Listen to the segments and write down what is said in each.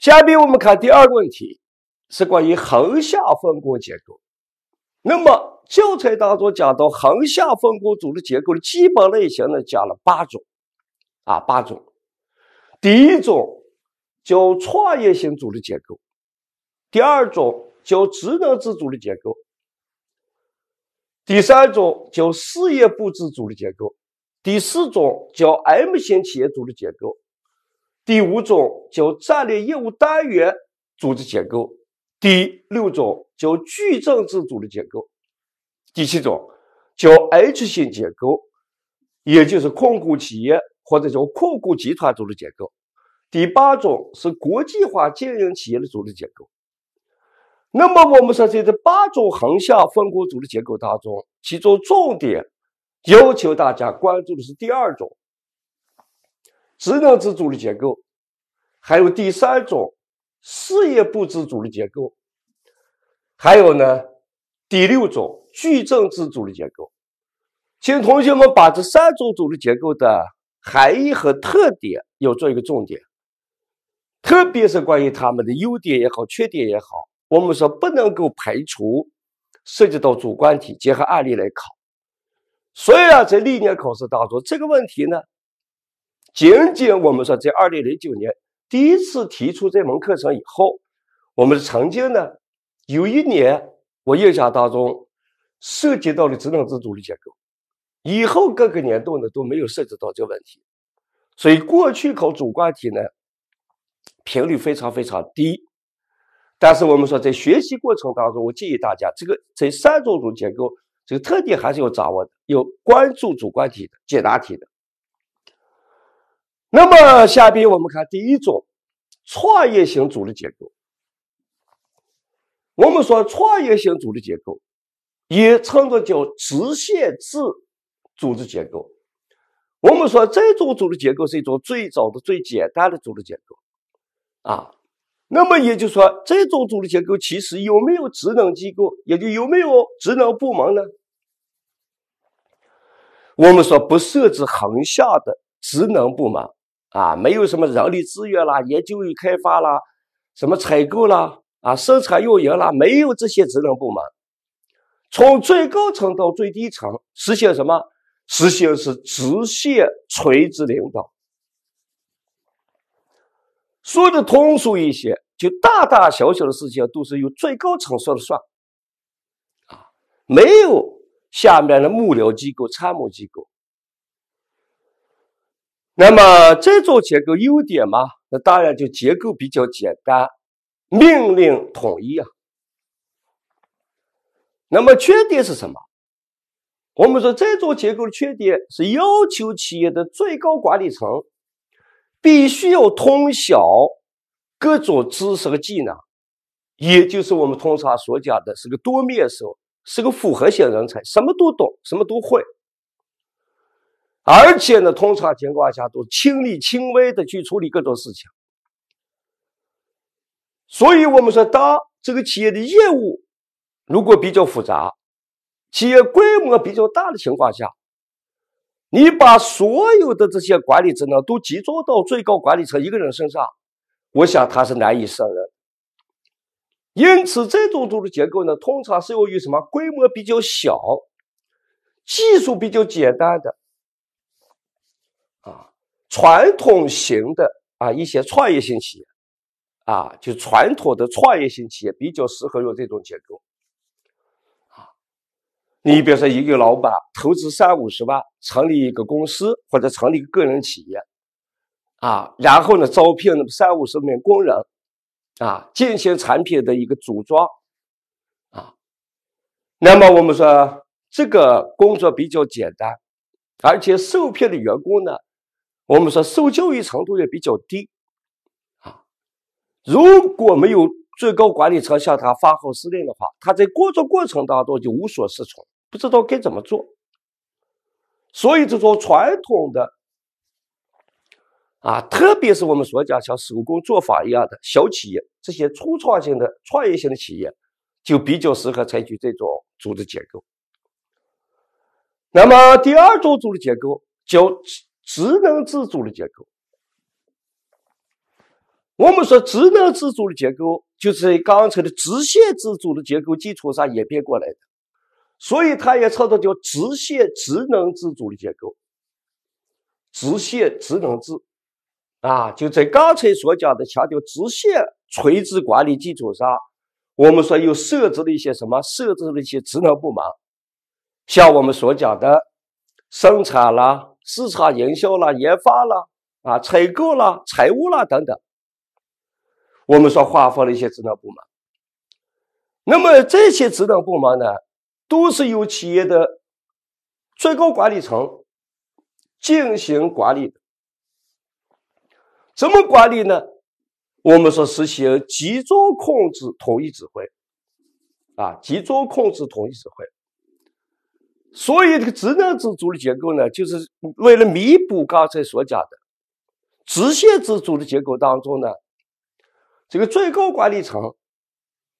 下面我们看第二个问题，是关于横向分工结构。那么教材当中讲到横向分工组织结构的基本类型呢，讲了八种啊，八种。第一种叫创业型组织结构，第二种叫职能制组织结构，第三种叫事业部制组织结构，第四种叫 M 型企业组织结构。第五种叫战略业务单元组织结构，第六种叫矩阵制组织结构，第七种叫 H 型结构，也就是控股企业或者叫控股集团组织结构。第八种是国际化经营企业的组织结构。那么我们说这这八种横向分工组织结构当中，其中重点要求大家关注的是第二种。职能制组织结构，还有第三种事业部制组织结构，还有呢第六种矩阵制组织结构，请同学们把这三种组织结构的含义和特点要做一个重点，特别是关于他们的优点也好、缺点也好，我们说不能够排除涉及到主观题结合案例来考。虽然在历年考试当中这个问题呢。仅仅我们说，在二零零九年第一次提出这门课程以后，我们曾经呢有一年我印象当中涉及到了职能制度的结构，以后各个年度呢都没有涉及到这个问题，所以过去考主观题呢频率非常非常低。但是我们说，在学习过程当中，我建议大家这个这三种主结构这个特点还是要掌握的，要关注主观题的解答题的。那么，下边我们看第一种创业型组织结构。我们说，创业型组织结构也称作叫直线制组织结构。我们说，这种组织结构是一种最早的、最简单的组织结构啊。那么，也就说，这种组织结构其实有没有职能机构，也就有没有职能部门呢？我们说，不设置横向的职能部门。啊，没有什么人力资源啦、研究与开发啦、什么采购啦、啊生产运营啦，没有这些职能部门。从最高层到最低层，实行什么？实行是直线垂直领导。说的通俗一些，就大大小小的事情都是由最高层说了算。啊，没有下面的幕僚机构、参谋机构。那么这种结构优点嘛，那当然就结构比较简单，命令统一啊。那么缺点是什么？我们说这种结构的缺点是要求企业的最高管理层必须要通晓各种知识和技能，也就是我们通常所讲的是个多面手，是个复合型人才，什么都懂，什么都会。而且呢，通常情况下都亲力亲为的去处理各种事情，所以，我们说，当这个企业的业务如果比较复杂，企业规模比较大的情况下，你把所有的这些管理职能都集中到最高管理层一个人身上，我想他是难以胜任。因此，这种组织结构呢，通常是由于什么？规模比较小，技术比较简单的。传统型的啊，一些创业型企业啊，就传统的创业型企业比较适合用这种结构啊。你比如说，一个老板投资三五十万成立一个公司或者成立个人企业啊，然后呢，招聘三五十名工人啊，进行产品的一个组装啊。那么我们说这个工作比较简单，而且受聘的员工呢。我们说受教育程度也比较低，啊，如果没有最高管理层向他发号施令的话，他在工作过程当中就无所适从，不知道该怎么做。所以这种传统的，啊，特别是我们所讲像手工作坊一样的小企业，这些初创型的创业型的企业，就比较适合采取这种组织结构。那么第二种组织结构叫职能自主的结构，我们说职能自主的结构就是在刚才的直线自主的结构基础上演变过来的，所以它也称作叫直线职能自主的结构，直线职能制啊，就在刚才所讲的强调直线垂直管理基础上，我们说又设置了一些什么？设置了一些职能部门，像我们所讲的生产啦。市场营销啦、研发啦、啊、采购啦、财务啦等等，我们说划分了一些职能部门。那么这些职能部门呢，都是由企业的最高管理层进行管理的。怎么管理呢？我们说实行集中控制、统一指挥。啊，集中控制、统一指挥。所以这个职能制组织结构呢，就是为了弥补刚才所讲的直线制组织的结构当中呢，这个最高管理层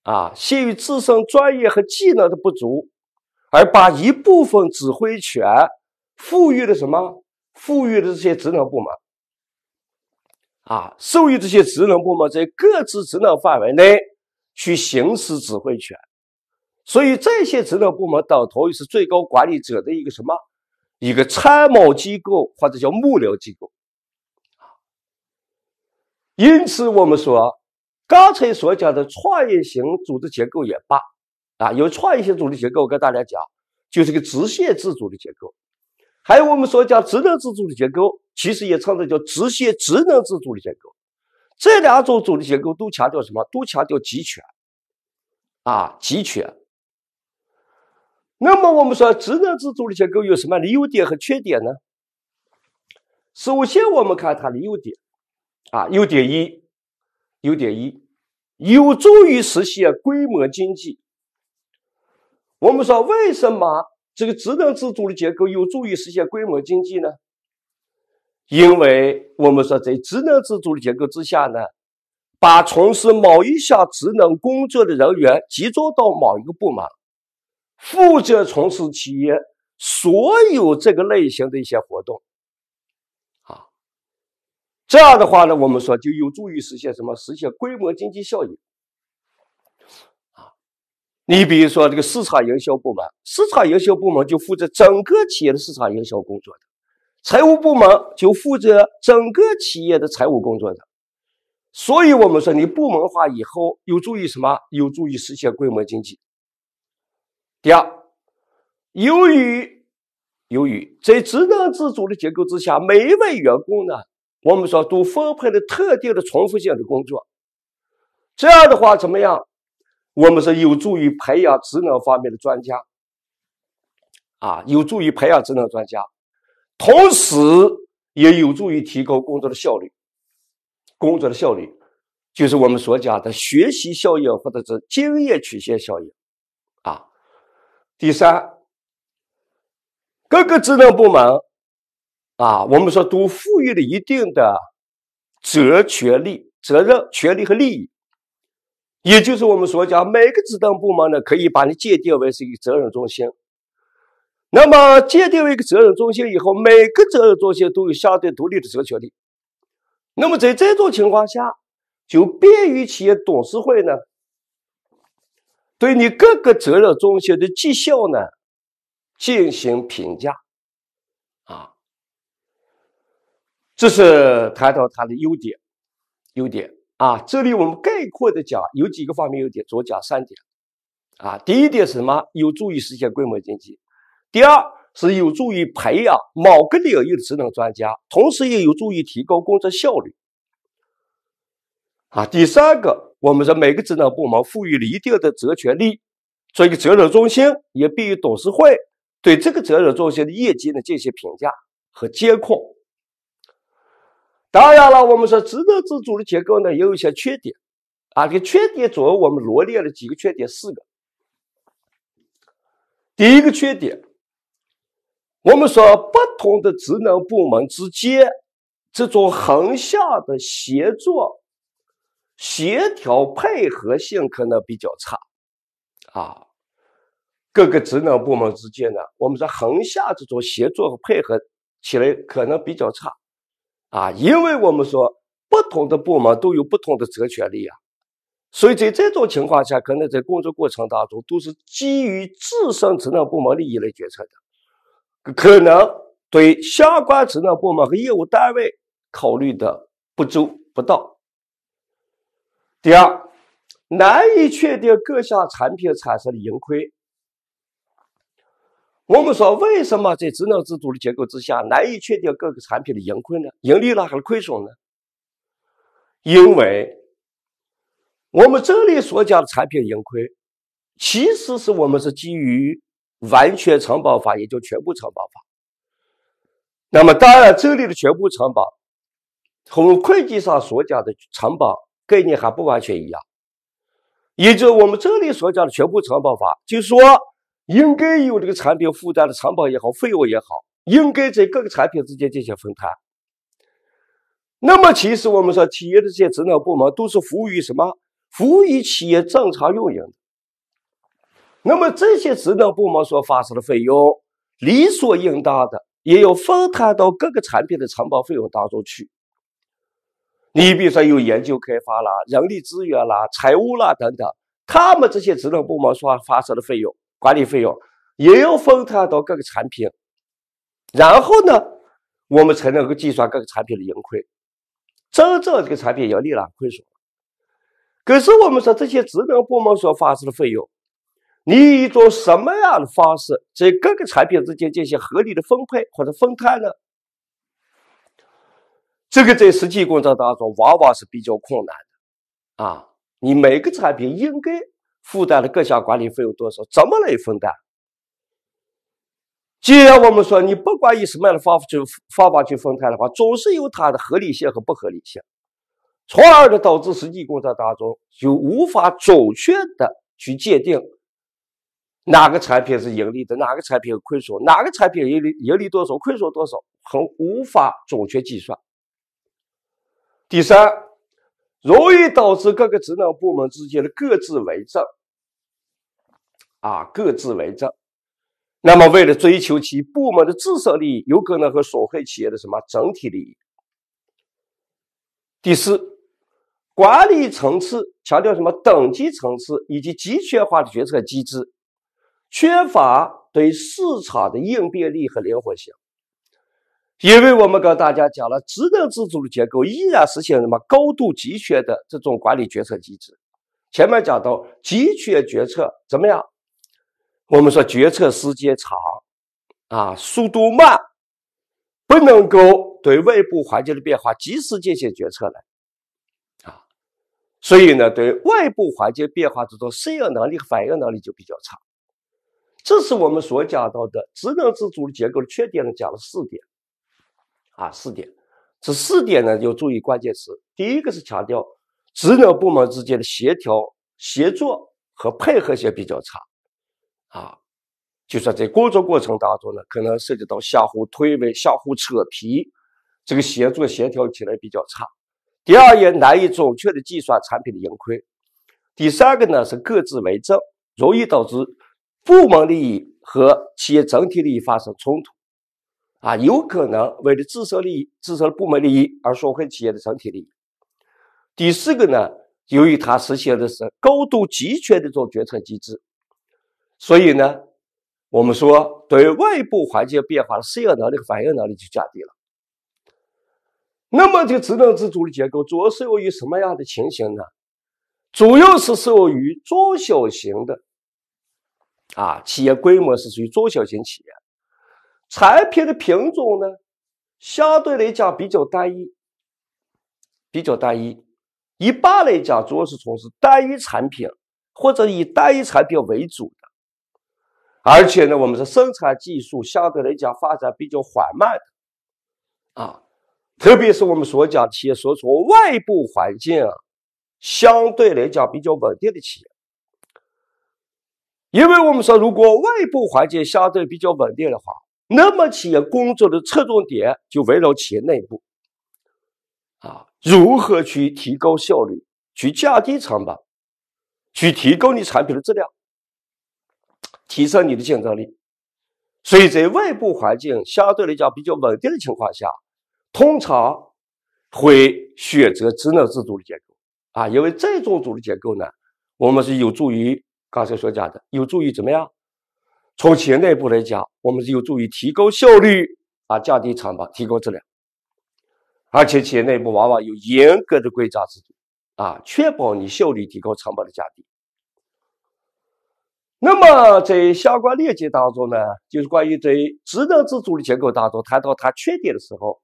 啊，限于自身专业和技能的不足，而把一部分指挥权赋予了什么？赋予了这些职能部门啊，授予这些职能部门在各自职能范围内去行使指挥权。所以这些职能部门等同于是最高管理者的一个什么，一个参谋机构或者叫幕僚机构。因此，我们说刚才所讲的创业型组织结构也罢，啊，有创业型组织结构，跟大家讲就是个直线自主的结构。还有我们所讲职能自主的结构，其实也称的叫直线职能自主的结构。这两种组织结构都强调什么？都强调集权，啊，集权。那么我们说职能制度的结构有什么样的优点和缺点呢？首先，我们看它的优点，啊，优点一，优点一，有助于实现规模经济。我们说为什么这个职能制度的结构有助于实现规模经济呢？因为我们说在职能制度的结构之下呢，把从事某一项职能工作的人员集中到某一个部门。负责从事企业所有这个类型的一些活动，啊，这样的话呢，我们说就有助于实现什么？实现规模经济效益。啊，你比如说这个市场营销部门，市场营销部门就负责整个企业的市场营销工作的；财务部门就负责整个企业的财务工作的。所以，我们说你部门化以后，有助于什么？有助于实现规模经济。第二，由于由于在职能自主的结构之下，每一位员工呢，我们说都分配了特定的重复性的工作，这样的话怎么样？我们是有助于培养职能方面的专家，啊，有助于培养职能专家，同时也有助于提高工作的效率。工作的效率，就是我们所讲的学习效应或者是经验曲线效应。第三，各个职能部门，啊，我们说都赋予了一定的责权利、责任、权利和利益，也就是我们所讲，每个职能部门呢，可以把你界定为是一个责任中心。那么，界定为一个责任中心以后，每个责任中心都有相对独立的责权利。那么，在这种情况下，就便于企业董事会呢。对你各个责任中心的绩效呢进行评价，啊，这是谈到它的优点，优点啊。这里我们概括的讲，有几个方面优点，主要讲三点，啊，第一点什么，有助于实现规模经济；第二是有助于培养某个领域的职能专家，同时也有助于提高工作效率，啊，第三个。我们说每个职能部门赋予了一定的责权利，做一个责任中心，也必须董事会对这个责任中心的业绩呢进行评价和监控。当然了，我们说职能自主的结构呢也有一些缺点，啊，这缺点主要我们罗列了几个缺点，四个。第一个缺点，我们说不同的职能部门之间这种横向的协作。协调配合性可能比较差，啊，各个职能部门之间呢，我们说横向这种协作和配合起来可能比较差，啊，因为我们说不同的部门都有不同的责权利啊，所以在这种情况下，可能在工作过程当中都是基于自身职能部门利益来决策的，可能对相关职能部门和业务单位考虑的不周不到。第二，难以确定各项产品产生的盈亏。我们说，为什么在职能制度的结构之下难以确定各个产品的盈亏呢？盈利了还是亏损呢？因为，我们这里所讲的产品盈亏，其实是我们是基于完全承包法，也就全部承包法。那么，当然这里的全部成本从会计上所讲的成本。概念还不完全一样，也就我们这里所讲的全部承保法，就说应该有这个产品负担的承本也好，费用也好，应该在各个产品之间进行分摊。那么，其实我们说企业的这些职能部门都是服务于什么？服务于企业正常运营。那么这些职能部门所发生的费用，理所应当的也要分摊到各个产品的承包费用当中去。你比如说有研究开发啦、人力资源啦、财务啦等等，他们这些职能部门所发生的费用、管理费用也要分摊到各个产品，然后呢，我们才能够计算各个产品的盈亏，真正这个产品盈利了、亏损。可是我们说这些职能部门所发生的费用，你以一种什么样的方式在各个产品之间进行合理的分配或者分摊呢？这个在实际工作当中，往往是比较困难的啊！你每个产品应该负担的各项管理费用多少？怎么来分担？既然我们说你不管以什么样的方去方法去分摊的话，总是有它的合理性和不合理性，从而呢导致实际工作当中就无法准确的去界定哪个产品是盈利的，哪个产品亏损，哪个产品盈利盈利多少，亏损多少，很无法准确计算。第三，容易导致各个职能部门之间的各自为政，啊，各自为政。那么，为了追求其部门的自身利益，有可能和损害企业的什么整体利益？第四，管理层次强调什么等级层次以及集权化的决策机制，缺乏对市场的应变力和灵活性。因为我们跟大家讲了，职能自主的结构依然实行什么高度集权的这种管理决策机制。前面讲到集权决策怎么样？我们说决策时间长，啊，速度慢，不能够对外部环境的变化及时进行决策来，啊，所以呢，对外部环境变化这种适应能力和反应能力就比较差。这是我们所讲到的职能自主的结构的缺点呢，讲了四点。啊，四点，这四点呢要注意关键词。第一个是强调职能部门之间的协调、协作和配合性比较差，啊，就说在工作过程当中呢，可能涉及到相互推诿、相互扯皮，这个协作协调起来比较差。第二，也难以准确的计算产品的盈亏。第三个呢是各自为政，容易导致部门利益和企业整体利益发生冲突。啊，有可能为了自身利益、自身的部门利益而损害企业的整体利益。第四个呢，由于它实行的是高度集权的这种决策机制，所以呢，我们说对外部环境变化的适应能力和反应能力就降低了。那么，这个职能制主的结构主要适用于什么样的情形呢？主要是适用于中小型的啊，企业规模是属于中小型企业。产品的品种呢，相对来讲比较单一，比较单一。一般来讲，主要是从事单一产品或者以单一产品为主的。而且呢，我们说生产技术相对来讲发展比较缓慢，啊，特别是我们所讲企业所处外部环境相对来讲比较稳定的。企业，因为我们说，如果外部环境相对比较稳定的话，那么企业工作的侧重点就围绕企业内部，啊，如何去提高效率，去降低成本，去提高你产品的质量，提升你的竞争力。所以在外部环境相对来讲比较稳定的情况下，通常会选择职能制度的结构，啊，因为这种组织结构呢，我们是有助于刚才所讲的，有助于怎么样？从企业内部来讲，我们是有助于提高效率啊，降低成本，提高质量。而且企业内部往往有严格的规章制度啊，确保你效率提高，成本的降低。那么在相关链接当中呢，就是关于在职能制度的结构当中谈到它缺点的时候，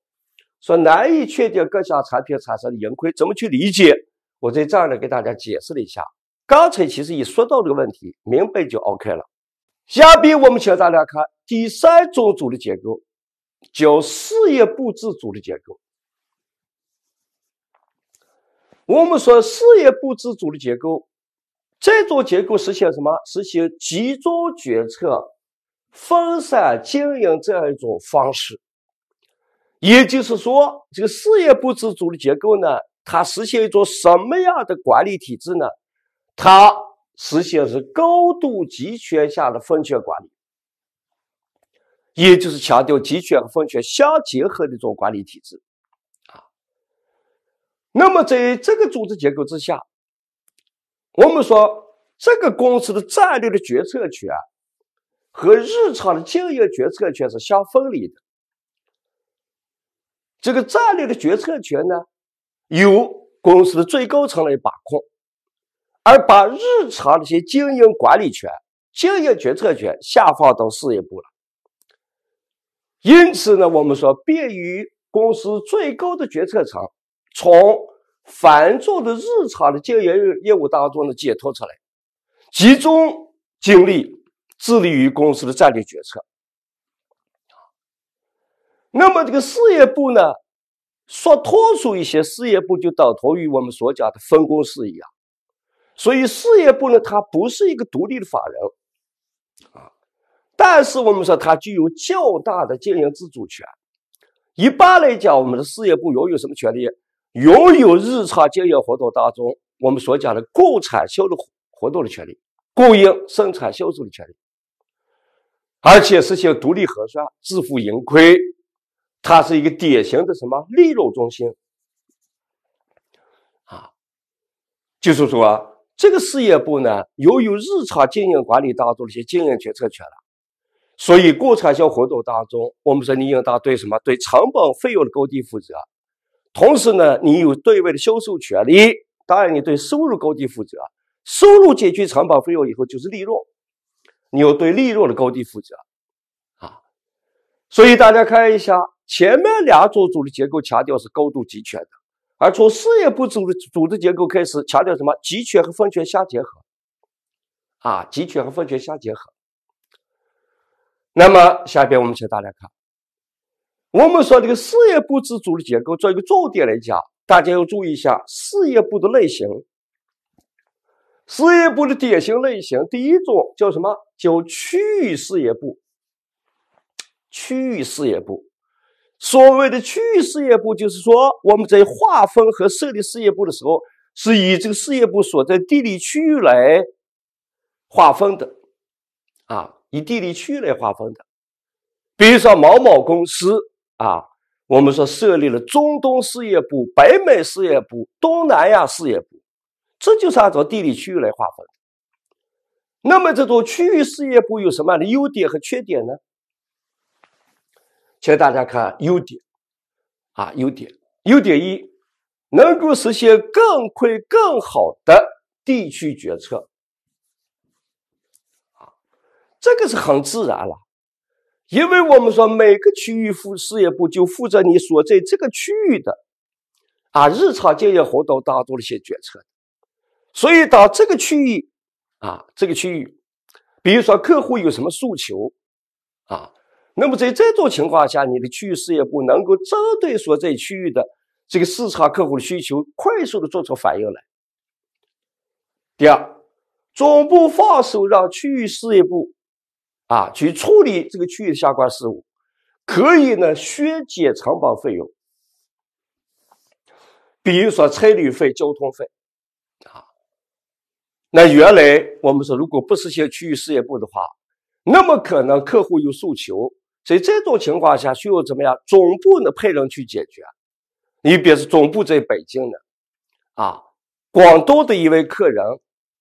说难以确定各项产品产生的盈亏，怎么去理解？我在这儿呢给大家解释了一下。刚才其实一说到这个问题，明白就 OK 了。下边我们请大家看第三种组织结构，叫事业部制组织结构。我们说事业部制组织结构，这种结构实现什么？实现集中决策、分散经营这样一种方式。也就是说，这个事业部制组织结构呢，它实现一种什么样的管理体制呢？它。实行是高度集权下的分权管理，也就是强调集权和分权相结合的一种管理体制啊。那么，在这个组织结构之下，我们说这个公司的战略的决策权和日常的经营决策权是相分离的。这个战略的决策权呢，由公司的最高层来把控。而把日常的一些经营管理权、经营决策权下放到事业部了。因此呢，我们说便于公司最高的决策层从繁重的日常的经营业务当中呢解脱出来，集中精力致力于公司的战略决策。那么这个事业部呢，说通俗一些，事业部就等同于我们所讲的分公司一样。所以，事业部呢，它不是一个独立的法人啊，但是我们说它具有较大的经营自主权。一般来讲，我们的事业部拥有什么权利？拥有日常经营活动当中我们所讲的购产销的活动的权利，供应生产销售的权利，而且实行独立核算、自负盈亏，它是一个典型的什么利润中心啊？就是说。这个事业部呢，由于日常经营管理当中的一些经营决策权了，所以过产销活动当中，我们说你应当对什么？对成本费用的高低负责。同时呢，你有对外的销售权利，当然你对收入高低负责。收入减去成本费用以后就是利润，你要对利润的高低负责。啊，所以大家看一下前面两组织的结构强调是高度集权的。而从事业部组织组织结构开始，强调什么？集权和分权相结合。啊，集权和分权相结合。那么下边我们请大家看，我们说这个事业部制组织结构做一个重点来讲，大家要注意一下事业部的类型。事业部的典型类型，第一种叫什么？叫区域事业部。区域事业部。所谓的区域事业部，就是说我们在划分和设立事业部的时候，是以这个事业部所在地理区域来划分的，啊，以地理区域来划分的。比如说某某公司啊，我们说设立了中东事业部、北美事业部、东南亚事业部，这就是按照地理区域来划分。那么，这种区域事业部有什么样的优点和缺点呢？请大家看优点，啊，优点，优点一，能够实现更快、更好的地区决策，啊，这个是很自然了，因为我们说每个区域负事业部就负责你所在这个区域的，啊，日常经营活动当中的一些决策，所以到这个区域，啊，这个区域，比如说客户有什么诉求，啊。那么在这种情况下，你的区域事业部能够针对所在区域的这个市场客户的需求，快速的做出反应来。第二，总部放手让区域事业部啊去处理这个区域相关事务，可以呢削减成本费用，比如说差旅费、交通费啊。那原来我们说，如果不实行区域事业部的话，那么可能客户有诉求。所以这种情况下需要怎么样？总部呢派人去解决。你比如总部在北京的啊，广东的一位客人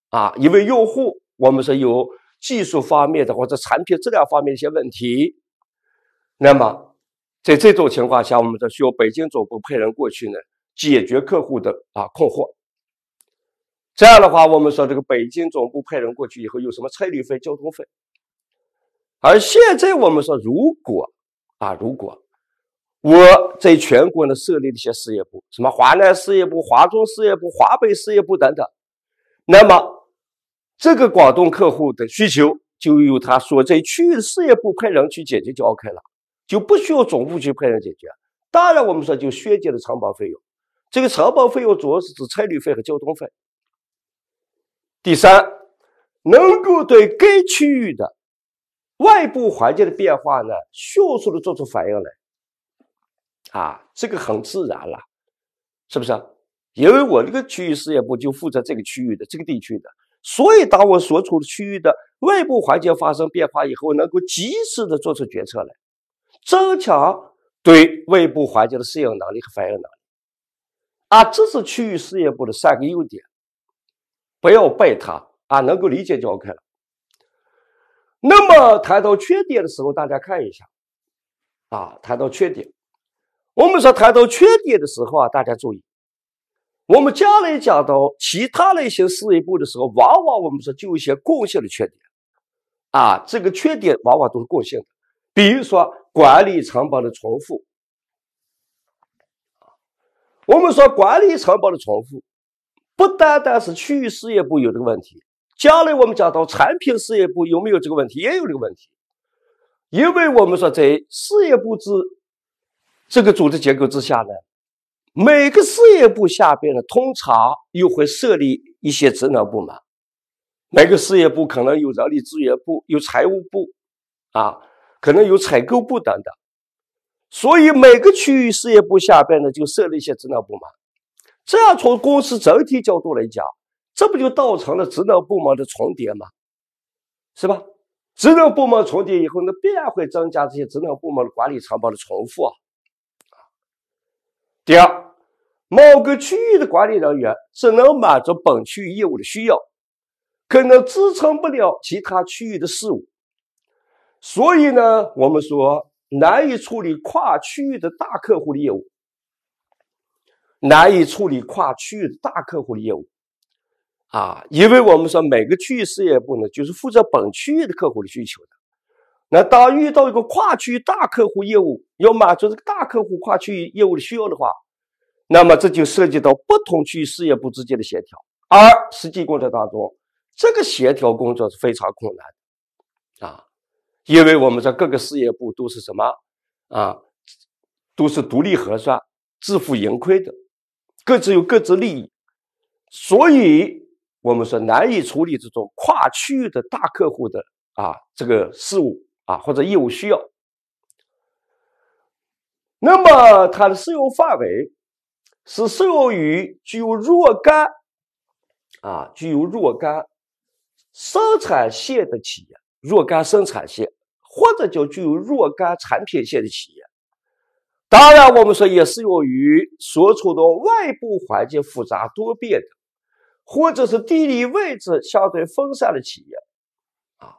啊，一位用户，我们说有技术方面的或者产品质量方面一些问题。那么在这种情况下，我们说需要北京总部派人过去呢解决客户的啊困惑。这样的话，我们说这个北京总部派人过去以后，有什么差旅费、交通费？而现在我们说，如果啊，如果我在全国呢设立一些事业部，什么华南事业部、华中事业部、华北事业部等等，那么这个广东客户的需求就由他所在区域的事业部派人去解决就 O K 了，就不需要总部去派人解决。当然，我们说就削减了承包费用。这个承包费用主要是指差旅费和交通费。第三，能够对该区域的。外部环境的变化呢，迅速的做出反应来，啊，这个很自然了，是不是？因为我这个区域事业部就负责这个区域的这个地区的，所以当我所处的区域的外部环境发生变化以后，能够及时的做出决策来，增强对外部环境的适应能力和反应能力。啊，这是区域事业部的三个优点，不要被它啊，能够理解就 OK 了。那么谈到缺点的时候，大家看一下，啊，谈到缺点，我们说谈到缺点的时候啊，大家注意，我们将来讲到其他类型事业部的时候，往往我们说就一些共性的缺点，啊，这个缺点往往都是共性的，比如说管理成本的重复，我们说管理成本的重复，不单单是区域事业部有这个问题。将来我们讲到产品事业部有没有这个问题，也有这个问题，因为我们说在事业部制这个组织结构之下呢，每个事业部下边呢，通常又会设立一些职能部门，每个事业部可能有人力资源部、有财务部，啊，可能有采购部等等，所以每个区域事业部下边呢就设立一些职能部门，这样从公司整体角度来讲。这不就造成了职能部门的重叠吗？是吧？职能部门重叠以后，那必然会增加这些职能部门的管理成本的重复啊。第二，某个区域的管理人员只能满足本区域业务的需要，可能支撑不了其他区域的事务，所以呢，我们说难以处理跨区域的大客户的业务，难以处理跨区域的大客户的业务。啊，因为我们说每个区域事业部呢，就是负责本区域的客户的需求的。那当遇到一个跨区域大客户业务，要满足这个大客户跨区域业务的需要的话，那么这就涉及到不同区域事业部之间的协调。而实际工作当中，这个协调工作是非常困难的啊，因为我们在各个事业部都是什么啊，都是独立核算、自负盈亏的，各自有各自利益，所以。我们说难以处理这种跨区域的大客户的啊，这个事务啊或者业务需要。那么它的适用范围是适用于具有若干啊具有若干生产线的企业，若干生产线或者叫具有若干产品线的企业。当然，我们说也适用于所处的外部环境复杂多变的。或者是地理位置相对分散的企业，啊，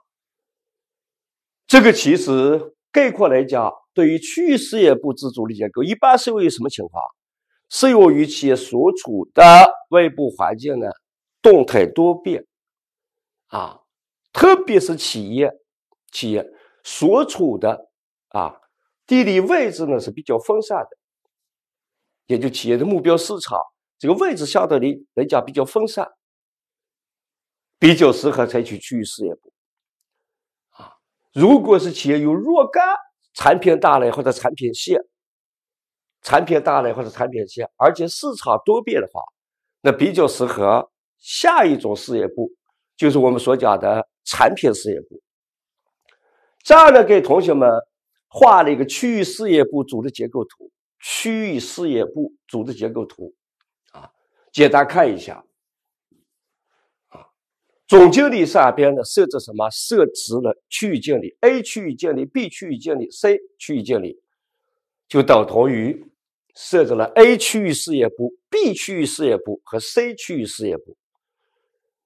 这个其实概括来讲，对于区域事业部自主的结构，一般适用于什么情况？适用于企业所处的外部环境呢？动态多变，啊，特别是企业企业所处的啊地理位置呢是比较分散的，也就企业的目标市场。这个位置下的呢，人家比较分散，比较适合采取区域事业部啊。如果是企业有若干产品大类或者产品线，产品大类或者产品线，而且市场多变的话，那比较适合下一种事业部，就是我们所讲的产品事业部。这样呢，给同学们画了一个区域事业部组织结构图，区域事业部组织结构图。简单看一下，总经理下边呢设置什么？设置了区域经理 A 区域经理、B 区域经理、C 区域经理，就等同于设置了 A 区域事业部、B 区域事业部和 C 区域事业部。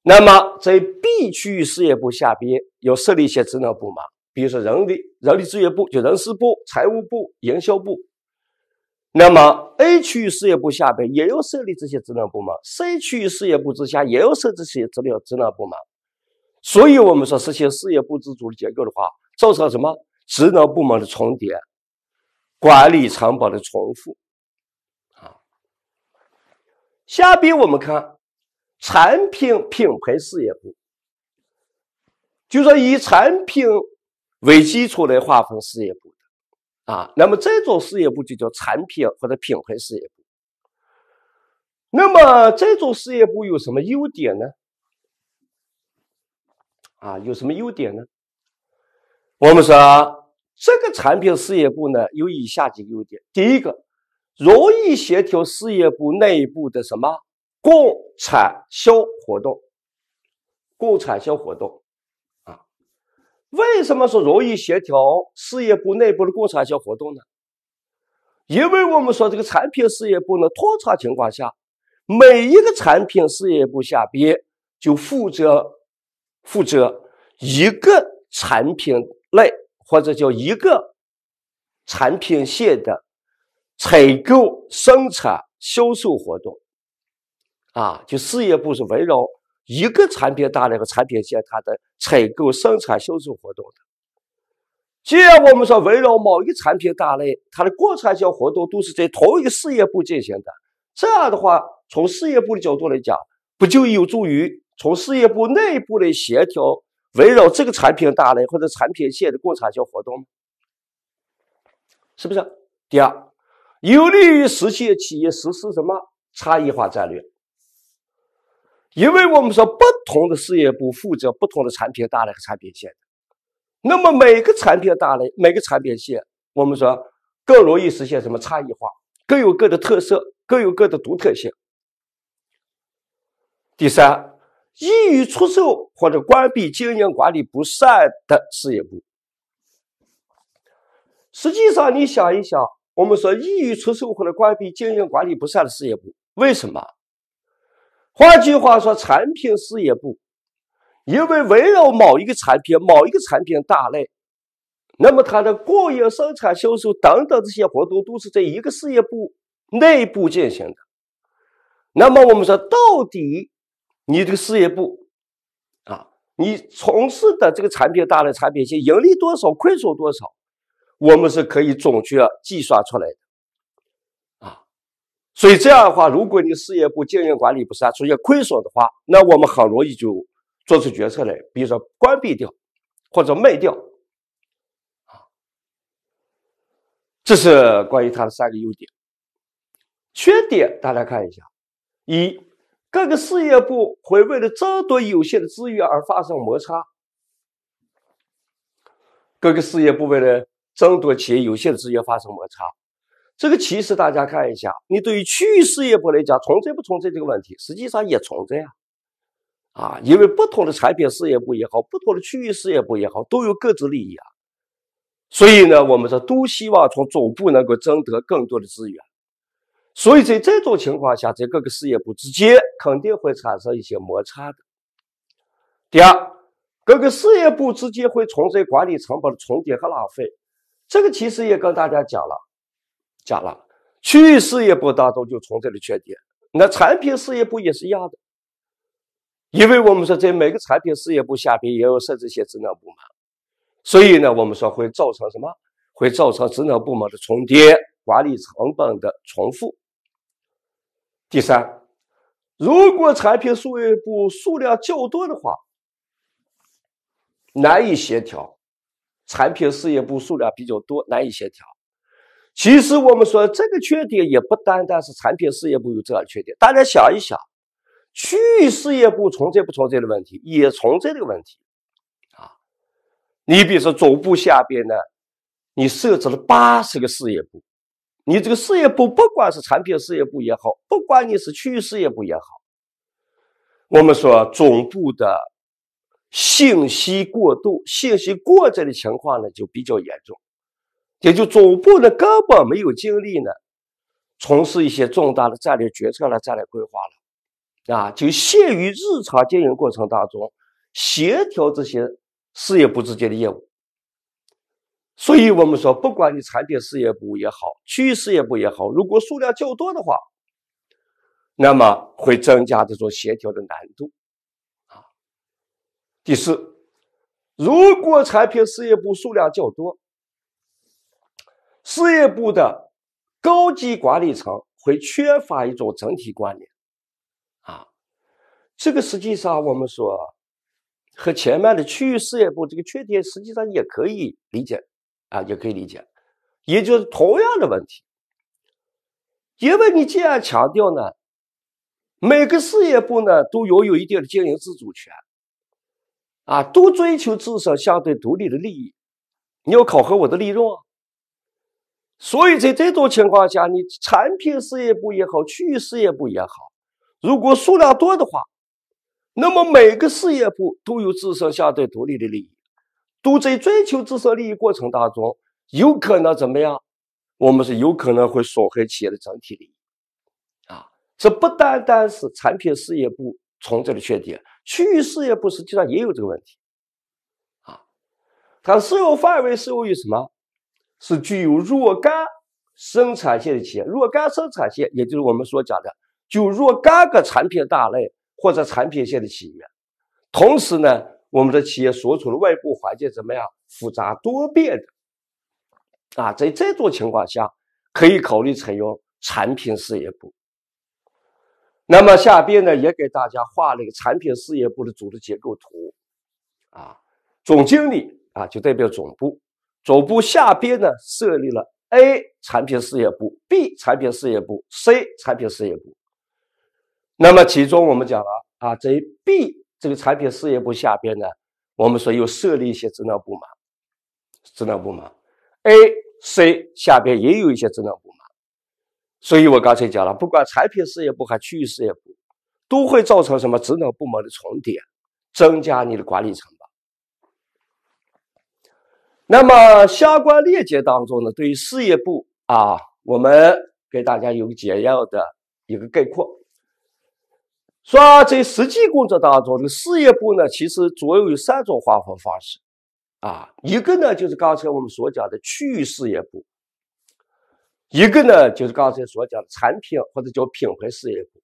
那么在 B 区域事业部下边有设立一些职能部门，比如说人力人力资源部就人事部、财务部、营销部。那么，A 区域事业部下边也要设立这些职能部门，C 区域事业部之下也要设置这些职能职能部门。所以，我们说实现事业部自主的结构的话，造成什么？职能部门的重叠，管理成本的重复。啊，下边我们看产品品牌事业部，就说以产品为基础来划分事业部。啊，那么这种事业部就叫产品或者品牌事业部。那么这种事业部有什么优点呢？啊，有什么优点呢？我们说这个产品事业部呢，有以下几个优点：第一个，容易协调事业部内部的什么共产销活动，共产销活动。为什么说容易协调事业部内部的共产性活动呢？因为我们说这个产品事业部呢，通常情况下，每一个产品事业部下边就负责负责一个产品类或者叫一个产品线的采购、生产、销售活动，啊，就事业部是围绕。一个产品大类和产品线，它的采购、生产、销售活动的。既然我们说围绕某一产品大类，它的共产销活动都是在同一个事业部进行的，这样的话，从事业部的角度来讲，不就有助于从事业部内部来协调围绕这个产品大类或者产品线的共产销活动吗？是不是？第二，有利于实现企业实施什么差异化战略？因为我们说，不同的事业部负责不同的产品大类和产品线，那么每个产品大类、每个产品线，我们说更容易实现什么差异化，各有各的特色，各有各的独特性。第三，易于出售或者关闭经营管理不善的事业部。实际上，你想一想，我们说易于出售或者关闭经营管理不善的事业部，为什么？换句话说，产品事业部因为围绕某一个产品、某一个产品大类，那么它的供应、生产、销售等等这些活动都是在一个事业部内部进行的。那么我们说，到底你这个事业部啊，你从事的这个产品大类、产品线盈利多少、亏损多少，我们是可以准确计算出来。的。所以这样的话，如果你事业部经营管理不善，出现亏损的话，那我们很容易就做出决策来，比如说关闭掉或者卖掉。啊，这是关于它的三个优点。缺点大家看一下：一，各个事业部会为了争夺有限的资源而发生摩擦；各个事业部为了争夺企业有限资源发生摩擦。这个其实大家看一下，你对于区域事业部来讲，存在不存在这个问题，实际上也存在啊，啊，因为不同的产品事业部也好，不同的区域事业部也好，都有各自利益啊，所以呢，我们说都希望从总部能够征得更多的资源，所以在这种情况下，在各个事业部之间肯定会产生一些摩擦的。第二，各个事业部之间会存在管理成本的重叠和浪费，这个其实也跟大家讲了。假了，区域事业部当中就存在了缺点。那产品事业部也是一样的，因为我们说在每个产品事业部下边也有设置一些职能部门，所以呢，我们说会造成什么？会造成职能部门的重叠，管理成本的重复。第三，如果产品事业部数量较多的话，难以协调。产品事业部数量比较多，难以协调。其实我们说这个缺点也不单单是产品事业部有这样的缺点，大家想一想，区域事业部存在不存在的问题，也存在这个问题啊。你比如说总部下边呢，你设置了八十个事业部，你这个事业部不管是产品事业部也好，不管你是区域事业部也好，我们说总部的信息过度、信息过载的情况呢就比较严重。也就总部呢根本没有精力呢，从事一些重大的战略决策了、战略规划了，啊，就限于日常经营过程当中协调这些事业部之间的业务。所以我们说，不管你产品事业部也好，区域事业部也好，如果数量较多的话，那么会增加这种协调的难度。啊，第四，如果产品事业部数量较多。事业部的高级管理层会缺乏一种整体观念，啊，这个实际上我们说和前面的区域事业部这个缺点实际上也可以理解，啊，也可以理解，也就是同样的问题，因为你既然强调呢，每个事业部呢都拥有一定的经营自主权，啊，都追求自身相对独立的利益，你要考核我的利润啊。所以，在这种情况下，你产品事业部也好，区域事业部也好，如果数量多的话，那么每个事业部都有自身相对独立的利益，都在追求自身利益过程当中，有可能怎么样？我们是有可能会损害企业的整体利益啊！这不单单是产品事业部存在的缺点，区域事业部实际上也有这个问题啊！它适用范围适用于什么？是具有若干生产线的企业，若干生产线，也就是我们所讲的，就若干个产品大类或者产品线的企业。同时呢，我们的企业所处的外部环境怎么样？复杂多变的，啊，在这种情况下，可以考虑采用产品事业部。那么下边呢，也给大家画了一个产品事业部的组织结构图，啊，总经理啊，就代表总部。总部下边呢设立了 A 产品事业部、B 产品事业部、C 产品事业部。那么其中我们讲了啊，在 B 这个产品事业部下边呢，我们说又设立一些职能部门，职能部门、AC 下边也有一些职能部门。所以我刚才讲了，不管产品事业部还区域事业部，都会造成什么职能部门的重叠，增加你的管理成本。那么相关链接当中呢，对于事业部啊，我们给大家有个简要的一个概括，说在实际工作当中，这个事业部呢，其实主要有三种划分方式啊，一个呢就是刚才我们所讲的区域事业部，一个呢就是刚才所讲的产品或者叫品牌事业部，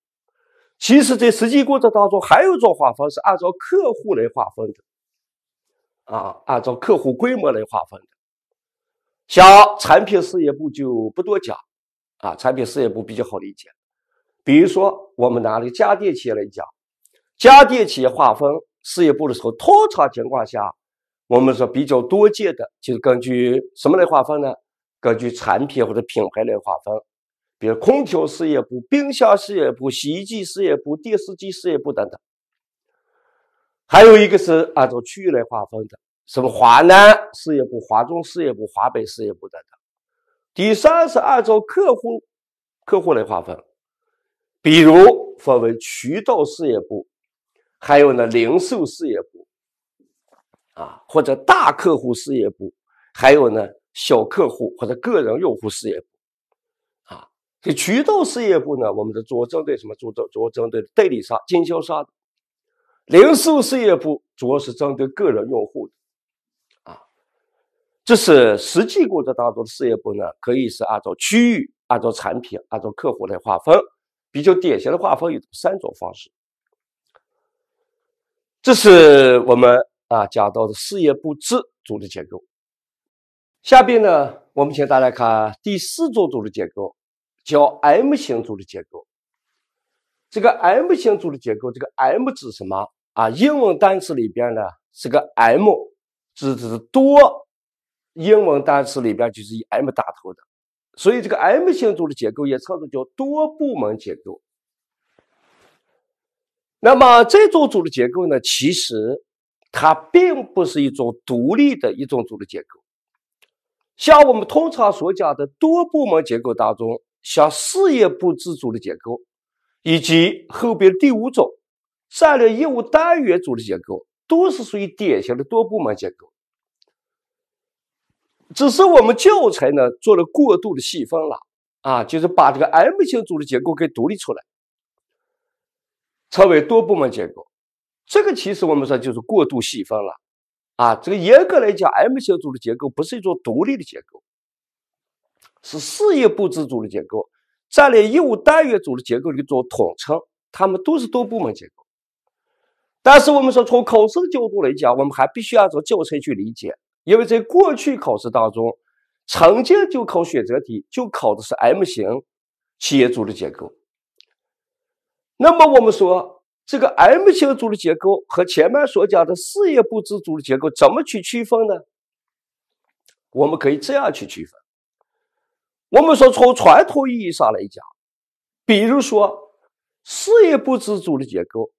其实，在实际工作当中，还有一种划分是按照客户来划分的。啊，按照客户规模来划分，像产品事业部就不多讲啊，产品事业部比较好理解。比如说，我们拿这个家电企业来讲，家电企业划分事业部的时候，通常情况下，我们说比较多见的就是根据什么来划分呢？根据产品或者品牌来划分，比如空调事业部、冰箱事业部、洗衣机事业部、电视机事业部等等。还有一个是按照区域来划分的，什么华南事业部、华中事业部、华北事业部等等。第三是按照客户客户来划分，比如分为渠道事业部，还有呢零售事业部，啊或者大客户事业部，还有呢小客户或者个人用户事业部，啊这渠道事业部呢，我们的主要针对什么主要主要针对代理商、经销商零售事业部主要是针对个人用户的，啊，这是实际工作当中的事业部呢，可以是按照区域、按照产品、按照客户来划分。比较典型的划分有三种方式。这是我们啊讲到的事业部制组织结构。下边呢，我们请大家看第四种组织结构，叫 M 型组织结构。这个 M 型组织结构，这个 M 指什么？啊，英文单词里边呢，是个 M 指的是多，英文单词里边就是以 M 打头的，所以这个 M 型组织结构也称作叫多部门结构。那么这种组织结构呢，其实它并不是一种独立的一种组织结构，像我们通常所讲的多部门结构当中，像事业部制组织的结构，以及后边第五种。战略业务单元组织结构都是属于典型的多部门结构，只是我们教材呢做了过度的细分了啊，就是把这个 M 型组织结构给独立出来，成为多部门结构。这个其实我们说就是过度细分了啊，这个严格来讲，M 型组织结构不是一种独立的结构，是事业部制组织结构、战略业务单元组织结构的一种统称，它们都是多部门结构。但是我们说，从考试的角度来讲，我们还必须按照教材去理解，因为在过去考试当中，曾经就考选择题，就考的是 M 型企业组织结构。那么我们说，这个 M 型组织结构和前面所讲的事业部制组织结构怎么去区分呢？我们可以这样去区分。我们说，从传统意义上来讲，比如说事业部制组织结构。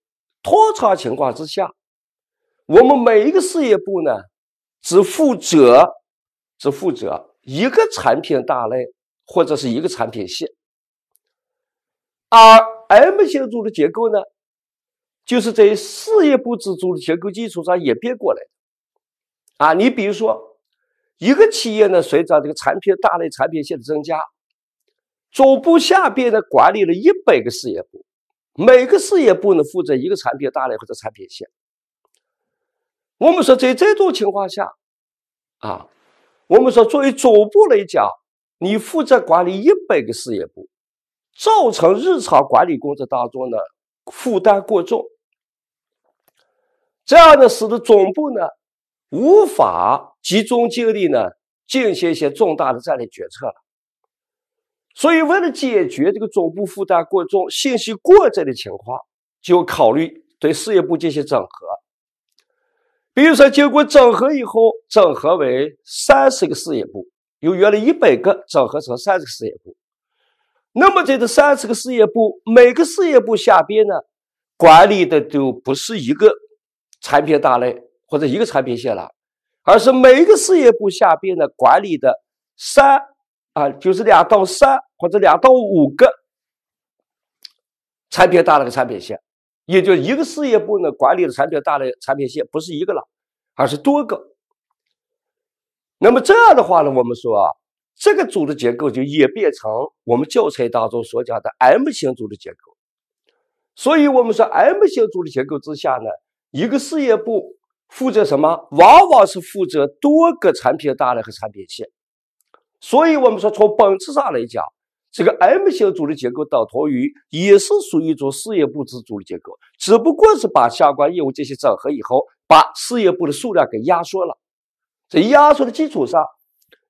通常情况之下，我们每一个事业部呢，只负责只负责一个产品大类或者是一个产品线，而 M 型组织结构呢，就是在事业部制组织结构基础上演变过来。啊，你比如说，一个企业呢，随着这个产品大类产品线的增加，总部下边呢管理了一百个事业部。每个事业部呢负责一个产品大类或者产品线。我们说在这种情况下，啊，我们说作为总部来讲，你负责管理一百个事业部，造成日常管理工作当中呢负担过重，这样呢使得总部呢无法集中精力呢进行一些重大的战略决策了。所以，为了解决这个总部负担过重、信息过载的情况，就考虑对事业部进行整合。比如说，经过整合以后，整合为三十个事业部，由原来一百个整合成三十个事业部。那么，在这三十个事业部，每个事业部下边呢，管理的就不是一个产品大类或者一个产品线了，而是每一个事业部下边呢管理的三啊，就是两到三。或者两到五个产品大类的产品线，也就一个事业部呢，管理的产品大类产品线不是一个了，而是多个。那么这样的话呢，我们说啊，这个组织结构就演变成我们教材当中所讲的 M 型组织结构。所以我们说 M 型组织结构之下呢，一个事业部负责什么？往往是负责多个产品大类和产品线。所以我们说，从本质上来讲，这个 M 型组织结构等同于也是属于一种事业部制组织结构，只不过是把相关业务进行整合以后，把事业部的数量给压缩了。在压缩的基础上，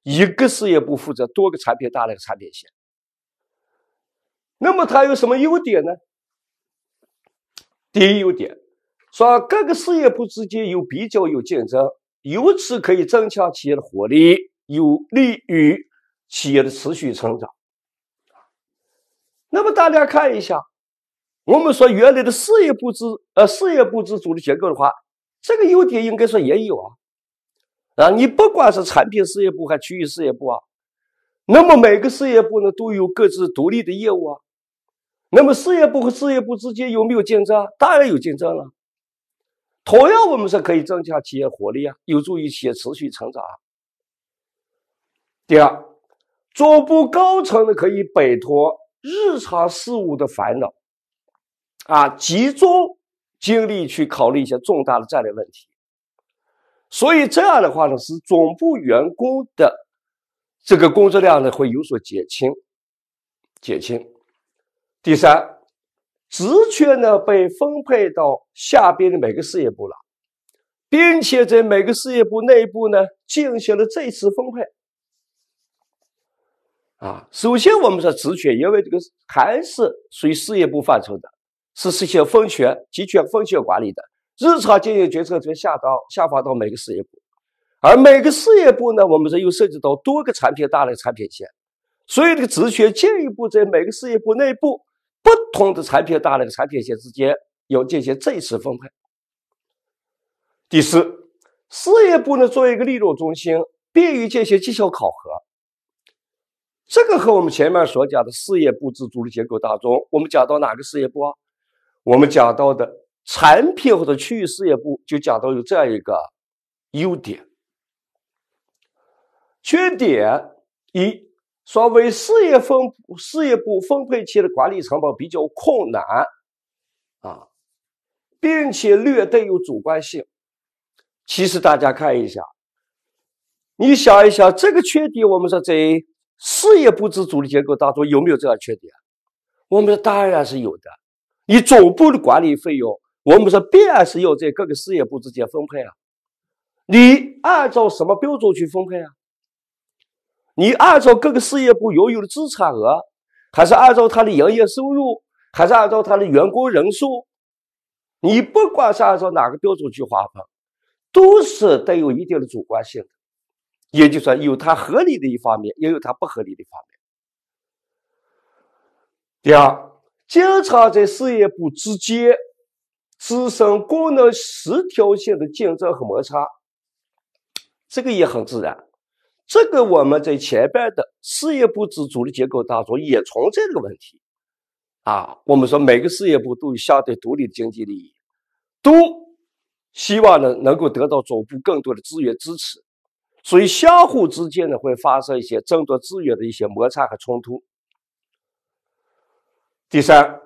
一个事业部负责多个产品大的产品线。那么它有什么优点呢？第一优点，说各个事业部之间有比较、有竞争，由此可以增强企业的活力，有利于企业的持续成长。那么大家看一下，我们说原来的事业部制、呃事业部制组织结构的话，这个优点应该说也有啊，啊，你不管是产品事业部还是区域事业部啊，那么每个事业部呢都有各自独立的业务啊，那么事业部和事业部之间有没有竞争？当然有竞争了。同样，我们是可以增强企业活力啊，有助于企业持续成长啊。第二，总部高层呢可以摆脱日常事务的烦恼，啊，集中精力去考虑一些重大的战略问题。所以这样的话呢，使总部员工的这个工作量呢会有所减轻，减轻。第三，职权呢被分配到下边的每个事业部了，并且在每个事业部内部呢进行了这次分配。啊，首先我们说职权，因为这个还是属于事业部范畴的，是实行分权集权分权管理的，日常经营决策权下到下发到每个事业部，而每个事业部呢，我们这又涉及到多个产品大类、产品线，所以这个职权进一步在每个事业部内部不同的产品大类、产品线之间要进行再次分配。第四，事业部呢作为一个利润中心，便于进行绩效考核。这个和我们前面所讲的事业部制组织结构当中，我们讲到哪个事业部啊？我们讲到的产品或者区域事业部，就讲到有这样一个优点、缺点。一，所谓事业分事业部分配期的管理成本比较困难啊，并且略带有主观性。其实大家看一下，你想一想这个缺点，我们说在。事业部制组织结构当中有没有这样缺点？我们说当然是有的。你总部的管理费用，我们说必然是要在各个事业部之间分配啊。你按照什么标准去分配啊？你按照各个事业部拥有的资产额，还是按照他的营业收入，还是按照他的员工人数？你不管是按照哪个标准去划分，都是带有一定的主观性。也就是说，有它合理的一方面，也有它不合理的一方面。第二，经常在事业部之间滋生功能十条线的竞争和摩擦，这个也很自然。这个我们在前边的事业部制主织结构当中也存在这个问题啊。我们说，每个事业部都有相对独立的经济利益，都希望能能够得到总部更多的资源支持。所以相互之间呢会发生一些争夺资源的一些摩擦和冲突。第三，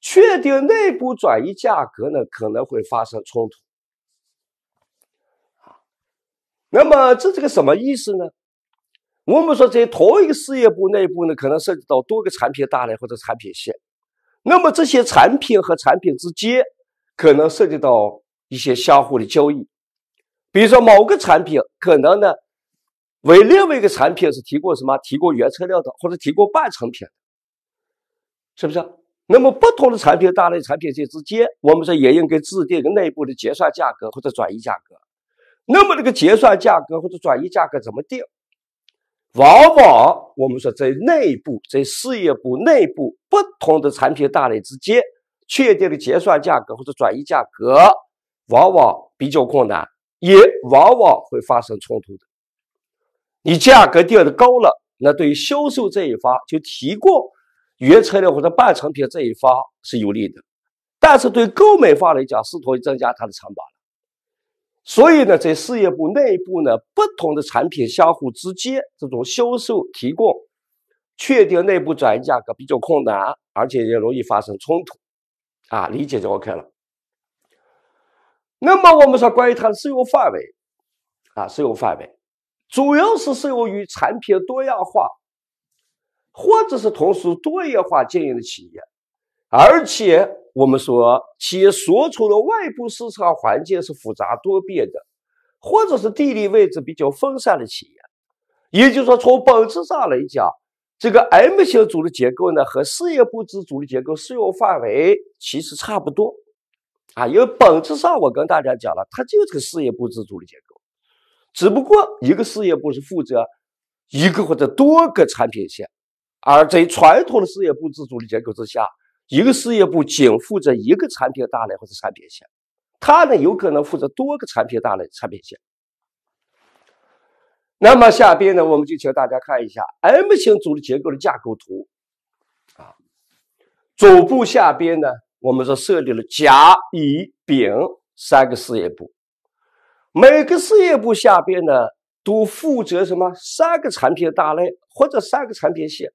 确定内部转移价格呢可能会发生冲突。那么这是个什么意思呢？我们说在同一个事业部内部呢，可能涉及到多个产品大类或者产品线，那么这些产品和产品之间可能涉及到一些相互的交易。比如说，某个产品可能呢，为另外一个产品是提供什么？提供原材料的，或者提供半成品，是不是？那么不同的产品大类产品这之间，我们说也应该制定个内部的结算价格或者转移价格。那么这个结算价格或者转移价格怎么定？往往我们说在内部，在事业部内部不同的产品大类之间确定的结算价格或者转移价格，往往比较困难。也往往会发生冲突的。你价格定的高了，那对于销售这一方就提供原材料或者半成品这一方是有利的，但是对购买方来讲是容增加它的成本。所以呢，在事业部内部呢，不同的产品相互之间这种销售提供确定内部转移价格比较困难，而且也容易发生冲突。啊，理解就 OK 了。那么我们说，关于它的适用范围啊，适用范围主要是适用于产品多样化，或者是同时多样化经营的企业，而且我们说，企业所处的外部市场环境是复杂多变的，或者是地理位置比较分散的企业。也就是说，从本质上来讲，这个 M 型组织结构呢，和事业部制组织结构适用范围其实差不多。啊，因为本质上我跟大家讲了，它就是个事业部自主的结构，只不过一个事业部是负责一个或者多个产品线，而在传统的事业部自主的结构之下，一个事业部仅负责一个产品大类或者产品线，它呢有可能负责多个产品大类产品线。那么下边呢，我们就请大家看一下 M 型组织结构的架构图，啊，总部下边呢。我们说设立了甲、乙、丙三个事业部，每个事业部下边呢都负责什么？三个产品大类或者三个产品线。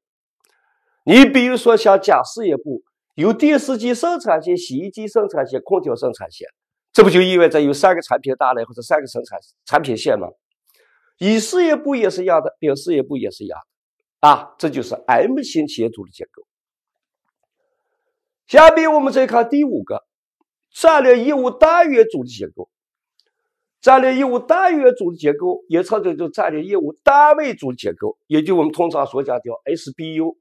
你比如说像甲事业部有电视机生产线、洗衣机生产线、空调生产线，这不就意味着有三个产品大类或者三个生产产品线吗？乙事业部也是一样的，丙事业部也是一样的啊，这就是 M 型企业组织结构。下面我们再看第五个战略业务单元组织结构。战略业务单元组织结构也称之为战略业务单位组织结构，也就我们通常所讲叫 SBU。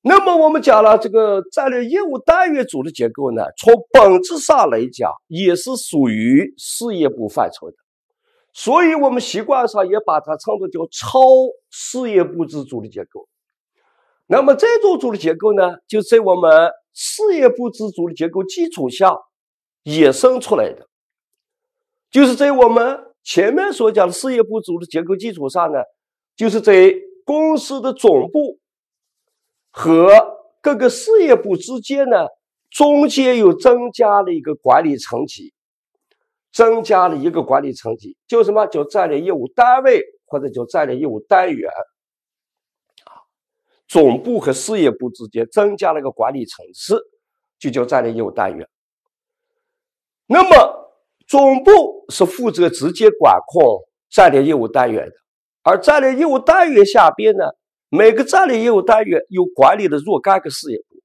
那么我们讲了这个战略业务单元组织结构呢，从本质上来讲也是属于事业部范畴的，所以我们习惯上也把它称作叫超事业部制组织结构。那么，这种组织结构呢，就在我们事业部制组织结构基础下衍生出来的，就是在我们前面所讲的事业部组织结构基础上呢，就是在公司的总部和各个事业部之间呢，中间又增加了一个管理层级，增加了一个管理层级，叫什么？叫战略业务单位，或者叫战略业务单元。总部和事业部之间增加了一个管理层次，就叫战略业务单元。那么，总部是负责直接管控战略业务单元的，而战略业务单元下边呢，每个战略业务单元有管理的若干个事业部。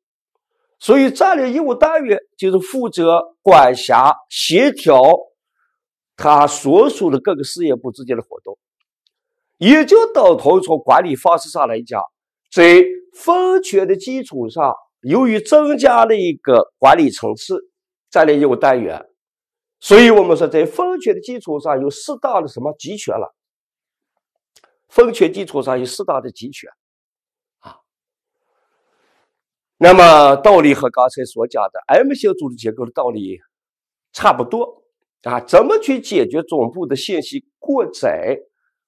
所以，战略业务单元就是负责管辖、协调它所属的各个事业部之间的活动，也就等同从管理方式上来讲。所以分权的基础上，由于增加了一个管理层次，战略业务单元，所以我们说，在分权的基础上有适当的什么集权了？分权基础上有适当的集权，啊。那么道理和刚才所讲的 M 型组织结构的道理差不多啊。怎么去解决总部的信息过载、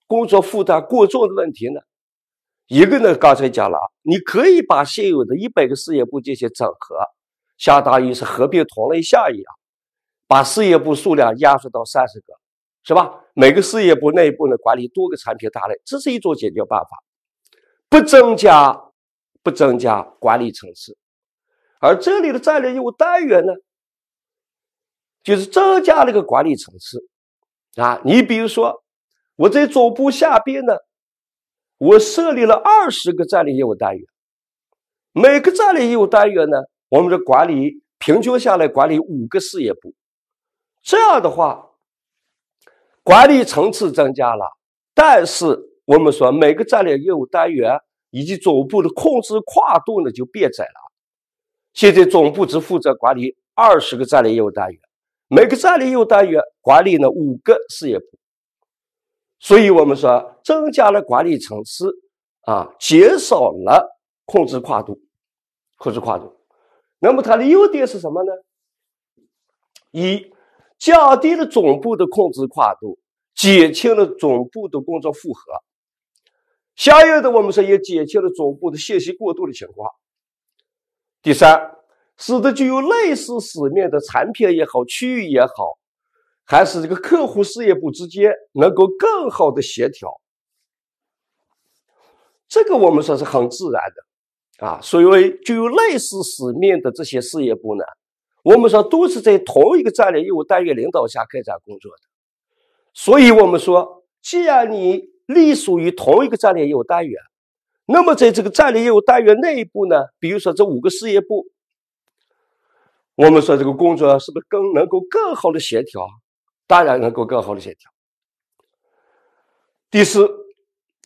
工作负担过重的问题呢？一个呢，刚才讲了，你可以把现有的一百个事业部进行整合，相当于是合并同类项一样，把事业部数量压缩到三十个，是吧？每个事业部内部呢，管理多个产品大类，这是一种解决办法，不增加，不增加管理层次。而这里的战略业务单元呢，就是增加了一个管理层次啊。你比如说，我在总部下边呢。我设立了二十个战略业务单元，每个战略业务单元呢，我们的管理平均下来管理五个事业部。这样的话，管理层次增加了，但是我们说每个战略业务单元以及总部的控制跨度呢就变窄了。现在总部只负责管理二十个战略业务单元，每个战略业务单元管理呢五个事业部。所以我们说，增加了管理层次，啊，减少了控制跨度，控制跨度。那么它的优点是什么呢？一，降低了总部的控制跨度，减轻了总部的工作负荷。相应的，我们说也减轻了总部的信息过度的情况。第三，使得具有类似使命的产品也好，区域也好。还是这个客户事业部之间能够更好的协调，这个我们说是很自然的，啊，所以具有类似使命的这些事业部呢，我们说都是在同一个战略业务单元领导下开展工作的，所以我们说，既然你隶属于同一个战略业务单元，那么在这个战略业务单元内部呢，比如说这五个事业部，我们说这个工作是不是更能够更好的协调？当然能够更好的协调。第四，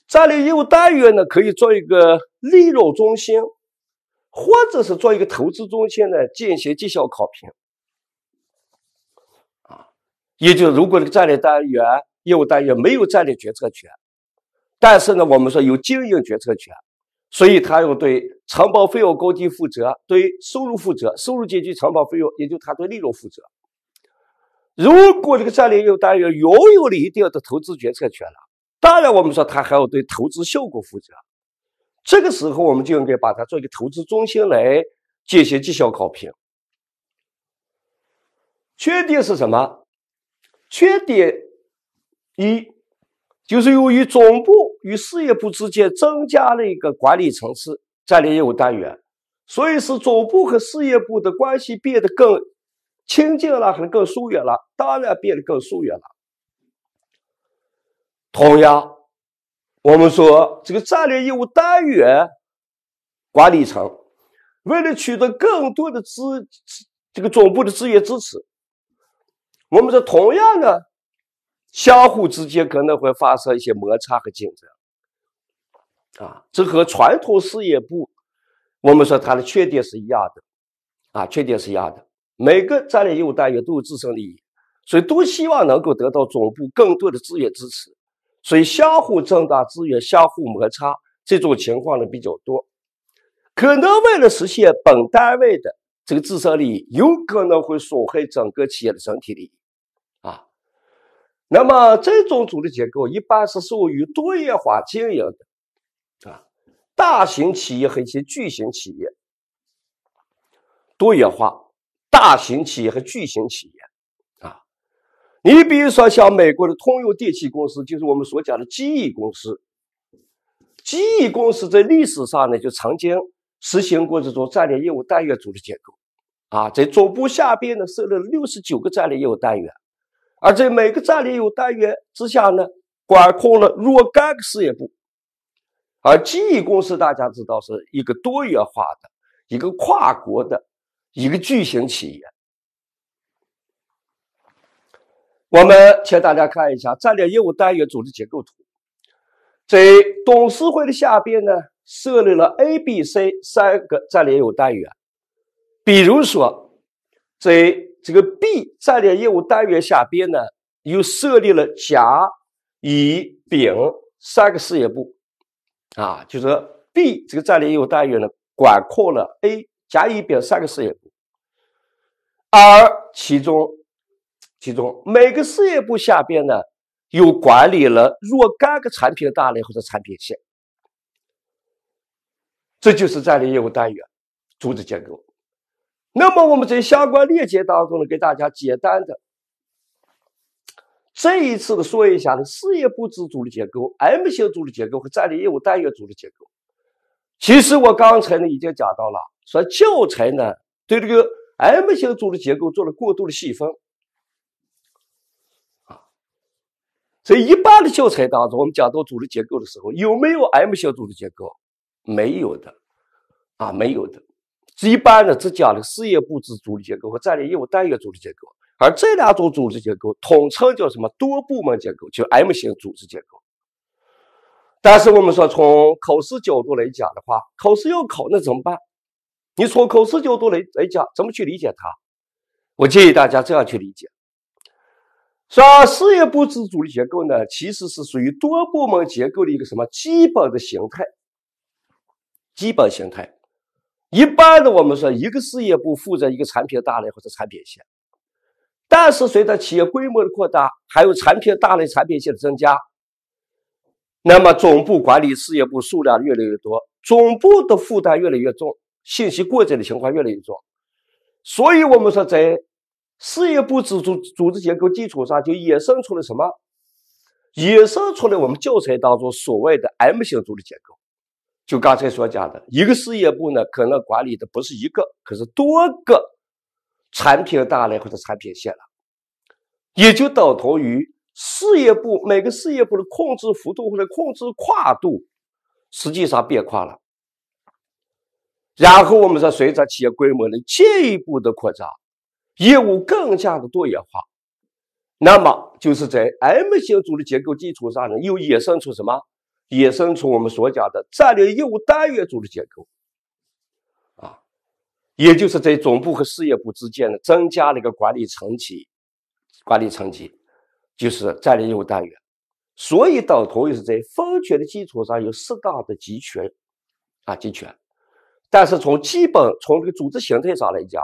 战略业务单元呢，可以做一个利润中心，或者是做一个投资中心呢，进行绩效考评。啊，也就如果这个战略单元、业务单元没有战略决策权，但是呢，我们说有经营决策权，所以他要对承包费用高低负责，对收入负责，收入减去承包费用，也就他对利润负责。如果这个战略业务单元拥有了一定的投资决策权了，当然我们说他还要对投资效果负责。这个时候，我们就应该把它做一个投资中心来进行绩效考评。缺点是什么？缺点一就是由于总部与事业部之间增加了一个管理层次——战略业务单元，所以使总部和事业部的关系变得更……亲近了，可能更疏远了，当然变得更疏远了。同样，我们说这个战略业务单元管理层，为了取得更多的资，这个总部的资源支持，我们说同样呢，相互之间可能会发生一些摩擦和竞争。啊，这和传统事业部，我们说它的缺点是一样的，啊，缺点是一样的。每个战略业务单元都有自身利益，所以都希望能够得到总部更多的资源支持，所以相互争大资源、相互摩擦这种情况呢比较多。可能为了实现本单位的这个自身利益，有可能会损害整个企业的整体利益啊。那么这种组织结构一般是属于多元化经营的啊，大型企业和一些巨型企业，多元化。大型企业和巨型企业，啊，你比如说像美国的通用电气公司，就是我们所讲的机翼公司。机翼公司在历史上呢，就曾经实行过这种战略业务单元组织结构，啊，在总部下边呢设了六十九个战略业务单元，而在每个战略业务单元之下呢，管控了若干个事业部。而机翼公司大家知道是一个多元化的一个跨国的。一个巨型企业，我们请大家看一下战略业务单元组织结构图，在董事会的下边呢，设立了 A、B、C 三个战略业务单元。比如说，在这个 B 战略业务单元下边呢，又设立了甲、乙、丙三个事业部。啊，就是 B 这个战略业务单元呢，管控了 A。甲乙丙三个事业部，而其中其中每个事业部下边呢，又管理了若干个产品大类或者产品线，这就是战略业务单元组织结构。那么我们在相关链接当中呢，给大家简单的这一次的说一下呢，事业部制组织结构、M 型组织结构和战略业务单元组织结构。其实我刚才呢已经讲到了。说教材呢，对这个 M 型组织结构做了过度的细分，啊，以一般的教材当中，我们讲到组织结构的时候，有没有 M 型组织结构？没有的，啊，没有的，一般呢，只讲了事业部制组织结构和战略业务单元组织结构，而这两种组织结构统称叫什么？多部门结构，就 M 型组织结构。但是我们说，从考试角度来讲的话，考试要考那怎么办？你从考试角度来来讲，怎么去理解它？我建议大家这样去理解：说事业部制主的结构呢，其实是属于多部门结构的一个什么基本的形态？基本形态。一般的，我们说一个事业部负责一个产品大类或者产品线，但是随着企业规模的扩大，还有产品大类、产品线的增加，那么总部管理事业部数量越来越多，总部的负担越来越重。信息过载的情况越来越重，所以我们说，在事业部组组组织结构基础上，就衍生出了什么？衍生出了我们教材当中所谓的 M 型组织结构。就刚才所讲的，一个事业部呢，可能管理的不是一个，可是多个产品大类或者产品线了，也就等同于事业部每个事业部的控制幅度或者控制跨度，实际上变宽了。然后我们说，随着企业规模的进一步的扩张，业务更加的多元化，那么就是在 M 型组织结构基础上呢，又衍生出什么？衍生出我们所讲的战略业务单元组织结构，啊，也就是在总部和事业部之间呢，增加了一个管理层级，管理层级就是战略业务单元。所以，等同于是在分权的基础上有适当的集权，啊，集权。但是从基本从这个组织形态上来讲，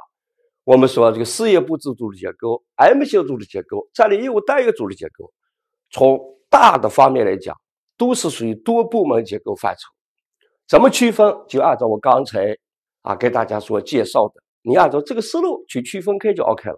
我们说这个事业部制度的结构、M 型组织结构、战略业务单元组织结构，从大的方面来讲，都是属于多部门结构范畴。怎么区分？就按照我刚才啊给大家所介绍的，你按照这个思路去区分开就 OK 了。